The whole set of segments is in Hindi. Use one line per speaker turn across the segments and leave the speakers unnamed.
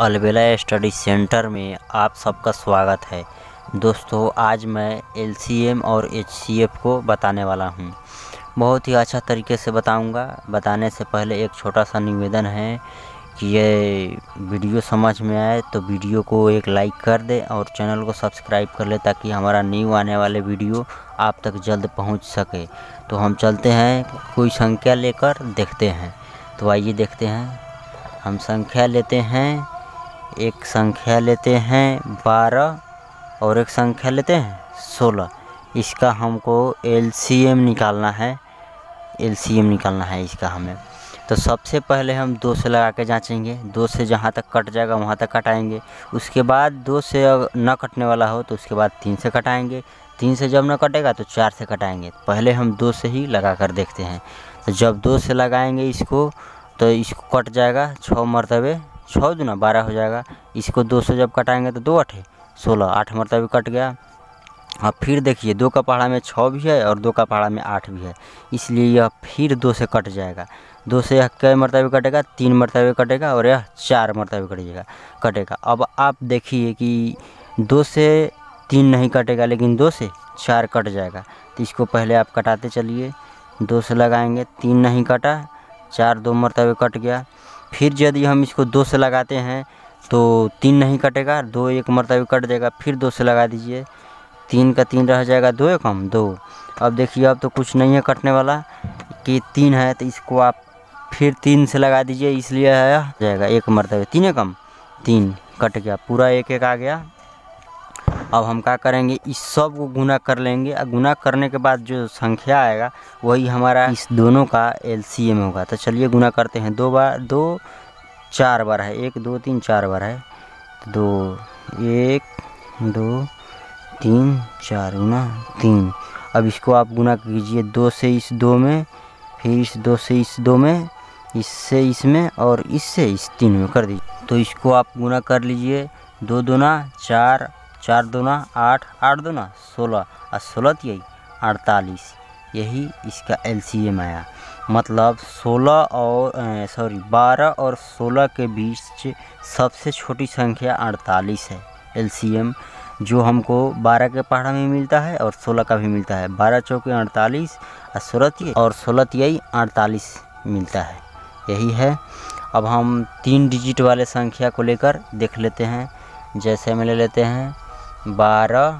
अलबेला स्टडी सेंटर में आप सबका स्वागत है दोस्तों आज मैं एल और एच को बताने वाला हूँ बहुत ही अच्छा तरीके से बताऊंगा बताने से पहले एक छोटा सा निवेदन है कि ये वीडियो समझ में आए तो वीडियो को एक लाइक कर दे और चैनल को सब्सक्राइब कर ले ताकि हमारा न्यू आने वाले वीडियो आप तक जल्द पहुंच सके तो हम चलते हैं कोई संख्या लेकर देखते हैं तो आइए देखते हैं हम संख्या लेते हैं एक संख्या लेते हैं बारह और एक संख्या लेते हैं सोलह इसका हमको एल निकालना है एल निकालना है इसका हमें तो सबसे पहले हम दो से लगा के जाँचेंगे दो से जहाँ तक कट जाएगा वहाँ तक कटाएंगे उसके बाद दो से न कटने वाला हो तो उसके बाद तीन से कटाएंगे तीन से जब न कटेगा तो चार से कटाएंगे पहले हम दो से ही लगा कर देखते हैं तो जब दो से लगाएंगे इसको तो इसको कट जाएगा छः मरतबे छः दुना बारह हो जाएगा इसको दो सौ जब कटाएंगे तो दो अठे सोलह आठ मरतबे कट गया और फिर देखिए दो का पहाड़ा में छः भी है और दो का पहाड़ा में आठ भी है इसलिए यह फिर दो से कट जाएगा दो से यह मरता भी कटेगा तीन मरतबे कटेगा और यह चार मरतबे कटेगा कटेगा अब आप देखिए कि दो से तीन नहीं कटेगा लेकिन दो से चार कट जाएगा तो इसको पहले आप कटाते चलिए दो से लगाएंगे तीन नहीं कटा चार दो मरतबे कट गया फिर यदि हम इसको दो से लगाते हैं तो तीन नहीं कटेगा दो एक मरतबा कट जाएगा फिर दो से लगा दीजिए तीन का तीन रह जाएगा दो एक हम दो अब देखिए अब तो कुछ नहीं है कटने वाला कि तीन है तो इसको आप फिर तीन से लगा दीजिए इसलिए है जाएगा एक मरतबा तीन एक हम तीन कट गया पूरा एक एक आ गया अब हम क्या करेंगे इस सब को गुना कर लेंगे और गुना करने के बाद जो संख्या आएगा वही हमारा इस दोनों का एल होगा तो चलिए गुना करते हैं दो बार दो चार बार है एक दो तीन चार बार है दो एक दो तीन चार गुना तीन अब इसको आप गुना कीजिए दो से इस दो में फिर इस दो से इस दो में इससे इसमें और इससे इस तीन में कर दीजिए तो इसको आप गुना कर लीजिए दो दूना चार चार दुना आठ आठ दुना सोलह और सोलह तो यही अड़तालीस यही इसका एल आया मतलब 16 और सॉरी 12 और 16 के बीच सबसे छोटी संख्या 48 है एल जो हमको 12 के पहाड़ा में मिलता है और 16 का भी मिलता है 12 चौके अड़तालीस सोलह और सोलह तिहाई तो तो अड़तालीस मिलता है यही है अब हम तीन डिजिट वाले संख्या को लेकर देख लेते हैं जैसे में ले लेते हैं बारह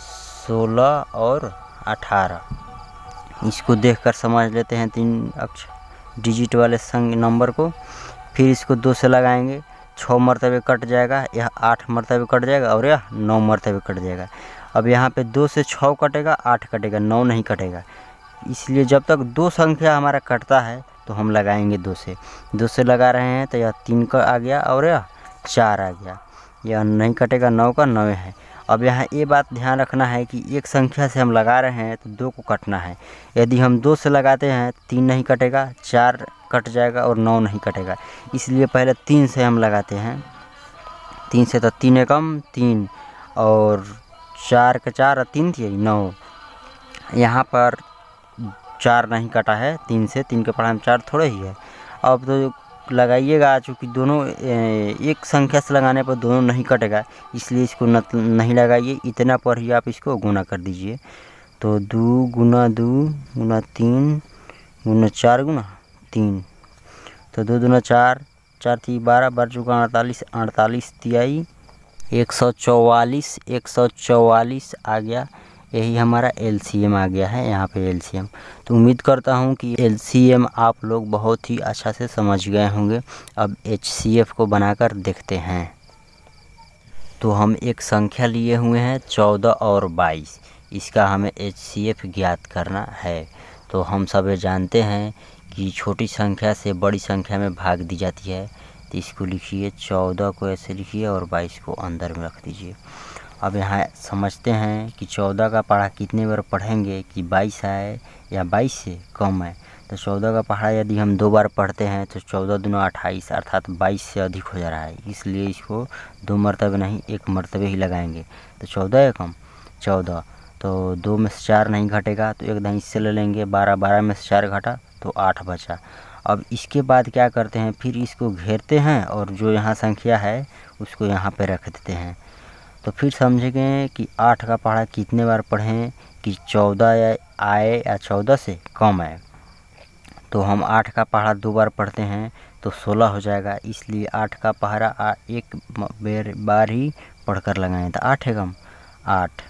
सोलह और अठारह इसको देखकर समझ लेते हैं तीन अक्ष डिजिट वाले संग नंबर को फिर इसको दो से लगाएंगे छः मरतबे कट जाएगा यह आठ मरतबे कट जाएगा और यह नौ मरतबे कट जाएगा अब यहाँ पे दो से छः कटेगा आठ कटेगा नौ नहीं कटेगा इसलिए जब तक दो संख्या हमारा कटता है तो हम लगाएंगे दो से दो से लगा रहे हैं तो यह तीन का आ गया और यह चार आ गया यह नहीं कटेगा नौ का नौ है अब यहाँ ये बात ध्यान रखना है कि एक संख्या से हम लगा रहे हैं तो दो को कटना है यदि हम दो से लगाते हैं तो तीन नहीं कटेगा चार कट जाएगा और नौ नहीं कटेगा इसलिए पहले तीन से हम लगाते हैं तीन से तो तीन एकम तीन और चार के चार और तीन थी नौ यहाँ पर चार नहीं कटा है तीन से तीन के पढ़ाई में चार थोड़े ही है अब तो लगाइएगा चूँकि दोनों एक संख्या से लगाने पर दोनों नहीं कटेगा इसलिए इसको न, नहीं लगाइए इतना पर ही आप इसको गुना कर दीजिए तो दो गुना दो गुना तीन गुना चार गुना तीन तो दो दुना चार चार थी बारह बारह चुका अड़तालीस अड़तालीस तिहाई एक सौ चौवालीस एक सौ चौवालीस आ गया यही हमारा एल आ गया है यहाँ पे एल तो उम्मीद करता हूँ कि एल आप लोग बहुत ही अच्छा से समझ गए होंगे अब एच को बनाकर देखते हैं तो हम एक संख्या लिए हुए हैं चौदह और बाईस इसका हमें एच ज्ञात करना है तो हम सब जानते हैं कि छोटी संख्या से बड़ी संख्या में भाग दी जाती है तो इसको लिखिए चौदह को ऐसे लिखिए और बाईस को अंदर में रख दीजिए अब यहाँ समझते हैं कि चौदह का पहाड़ा कितने बार पढ़ेंगे कि बाईस है या बाईस से कम है तो चौदह का पहाड़ा यदि हम दो बार पढ़ते हैं तो चौदह दोनों अट्ठाईस अर्थात बाईस से अधिक हो जा रहा है इसलिए इसको दो मरतबे नहीं एक मरतबे ही लगाएंगे तो चौदह या कम चौदह तो दो में से चार नहीं घटेगा तो एक दही इससे ले लेंगे बारह बारह में से चार घटा तो आठ बचा अब इसके बाद क्या करते हैं फिर इसको घेरते हैं और जो यहाँ संख्या है उसको यहाँ पर रख देते हैं तो फिर समझेंगे कि आठ का पहाड़ा कितने बार पढ़ें कि चौदह आए या चौदह से कम आए तो हम आठ का पहाड़ा दो बार पढ़ते हैं तो सोलह हो जाएगा इसलिए आठ का पहाड़ा एक बेर बार ही पढ़ कर लगाएँ तो आठ है कम आठ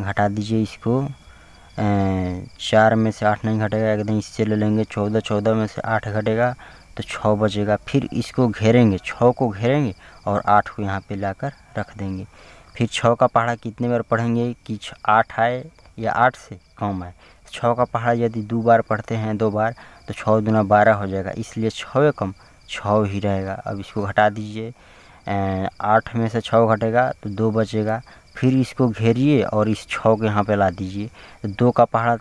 घटा दीजिए इसको चार में से आठ नहीं घटेगा एकदम इससे ले लेंगे चौदह चौदह में से आठ घटेगा तो छः बजेगा फिर इसको घेरेंगे छः को घेरेंगे और आठ को यहाँ पे लाकर रख देंगे फिर छः का पहाड़ा कितने बार पढ़ेंगे कि आठ आए या आठ से कम आए छः का पहाड़ा यदि दो बार पढ़ते हैं दो बार तो छः दुना बारह हो जाएगा इसलिए छः कम छः ही रहेगा अब इसको घटा दीजिए आठ में से छः घटेगा तो दो बचेगा फिर इसको घेरिए और इस छः को यहाँ पे ला दीजिए तो दो का पहाड़ा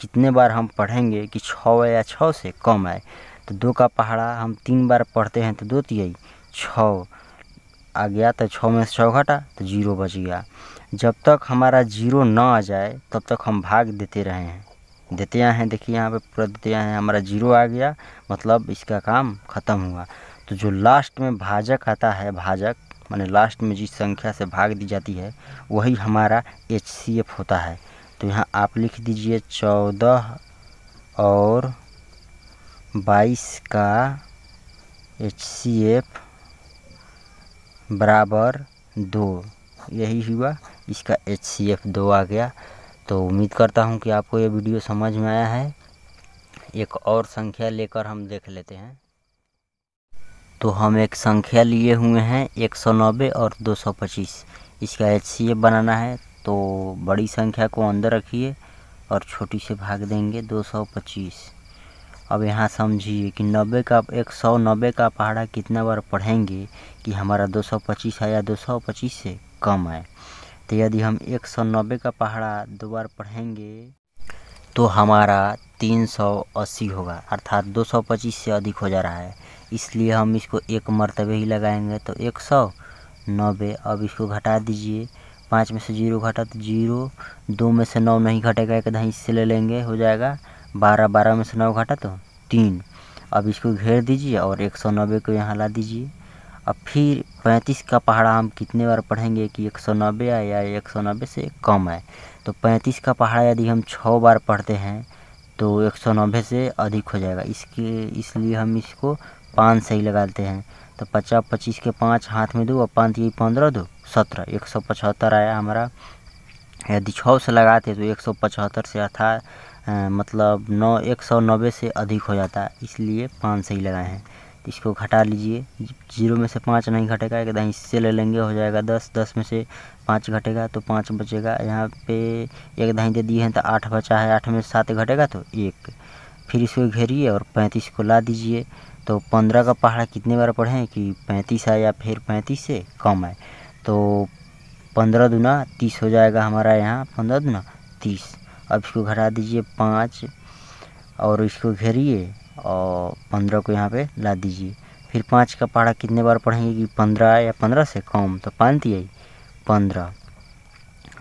कितने बार हम पढ़ेंगे कि छः या छः से कम आए तो दो का पहाड़ा हम तीन बार पढ़ते हैं तो दो तिहाई छः आ गया तो छः में से छः घटा तो जीरो बच गया जब तक हमारा जीरो ना आ जाए तब तक हम भाग देते रहे हैं देते आए हैं देखिए यहाँ पे पूरा देते आए हैं हमारा जीरो आ गया मतलब इसका काम ख़त्म हुआ तो जो लास्ट में भाजक आता है भाजक मैंने लास्ट में जिस संख्या से भाग दी जाती है वही हमारा एच सी एफ होता है तो यहाँ आप लिख दीजिए चौदह और बाईस का एच सी एफ़ बराबर दो यही हुआ इसका एच सी एफ दो आ गया तो उम्मीद करता हूँ कि आपको ये वीडियो समझ में आया है एक और संख्या लेकर हम देख लेते हैं तो हम एक संख्या लिए हुए हैं एक सौ नब्बे और दो सौ पच्चीस इसका एच सी एफ बनाना है तो बड़ी संख्या को अंदर रखिए और छोटी से भाग देंगे दो सौ पच्चीस अब यहाँ समझिए कि नब्बे का एक सौ नब्बे का पहाड़ा कितना बार पढ़ेंगे कि हमारा दो सौ पच्चीस है या दो सौ पच्चीस से कम है तो यदि हम एक सौ नब्बे का पहाड़ा दो बार पढ़ेंगे तो हमारा तीन सौ अस्सी होगा अर्थात दो सौ पच्चीस से अधिक हो जा रहा है इसलिए हम इसको एक मरतबे ही लगाएंगे तो एक सौ नब्बे अब इसको घटा दीजिए पाँच में से जीरो घटा तो जीरो दो में से नौ नहीं घटेगा एक दही से ले लेंगे हो जाएगा बारह बारह में से नौ घटा तो तीन अब इसको घेर दीजिए और एक सौ नब्बे को यहाँ ला दीजिए अब फिर पैंतीस का पहाड़ा हम कितने बार पढ़ेंगे कि एक सौ नब्बे आए या एक सौ नब्बे से कम आए तो पैंतीस का पहाड़ा यदि हम छः बार पढ़ते हैं तो एक सौ नब्बे से अधिक हो जाएगा इसके इसलिए हम इसको पाँच से ही लगाते हैं तो पचास पच्चीस के पाँच हाथ में दो और पाँच ये पंद्रह दो सत्रह एक सौ पचहत्तर आया हमारा यदि छः से लगाते तो एक सौ पचहत्तर से अथा मतलब नौ एक सौ नब्बे से अधिक हो जाता है इसलिए पाँच से ही लगाए हैं तो इसको घटा लीजिए जीरो में से पाँच नहीं घटेगा एकदम इससे ले लेंगे हो जाएगा दस दस में से पाँच घटेगा तो पाँच बचेगा यहाँ पे एक दही दे दिए हैं तो आठ बचा है आठ में से सात घटेगा तो एक फिर इसको घेरिए और पैंतीस को ला दीजिए तो पंद्रह का पहाड़ा कितने बार पढ़ें कि पैंतीस आए या फिर पैंतीस से कम आए तो पंद्रह दुना तीस हो जाएगा हमारा यहाँ पंद्रह दुना तीस अब इसको घटा दीजिए पाँच और इसको घेरिए और पंद्रह को यहाँ पे ला दीजिए फिर पाँच का पहाड़ा कितने बार पढ़ेंगे कि पंद्रह या पंद्रह से कम तो पाँच दिए पंद्रह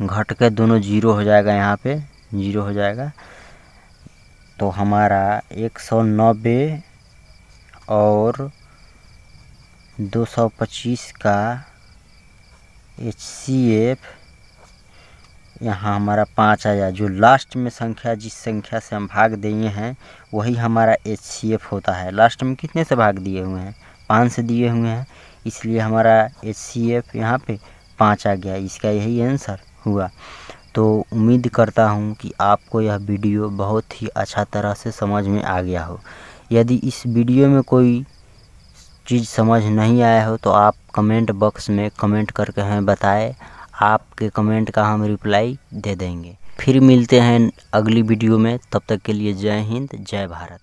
घट के दोनों जीरो हो जाएगा यहाँ पे जीरो हो जाएगा तो हमारा एक सौ नब्बे और दो सौ पच्चीस का एच सी एफ यहाँ हमारा पाँच आया जो लास्ट में संख्या जिस संख्या से हम भाग दिए हैं वही हमारा एच होता है लास्ट में कितने से भाग दिए हुए हैं पाँच से दिए हुए हैं इसलिए हमारा एच सी एफ यहाँ पर पाँच आ गया इसका यही आंसर हुआ तो उम्मीद करता हूँ कि आपको यह वीडियो बहुत ही अच्छा तरह से समझ में आ गया हो यदि इस वीडियो में कोई चीज़ समझ नहीं आया हो तो आप कमेंट बॉक्स में कमेंट करके हमें बताएं आपके कमेंट का हम रिप्लाई दे देंगे फिर मिलते हैं अगली वीडियो में तब तक के लिए जय हिंद जय भारत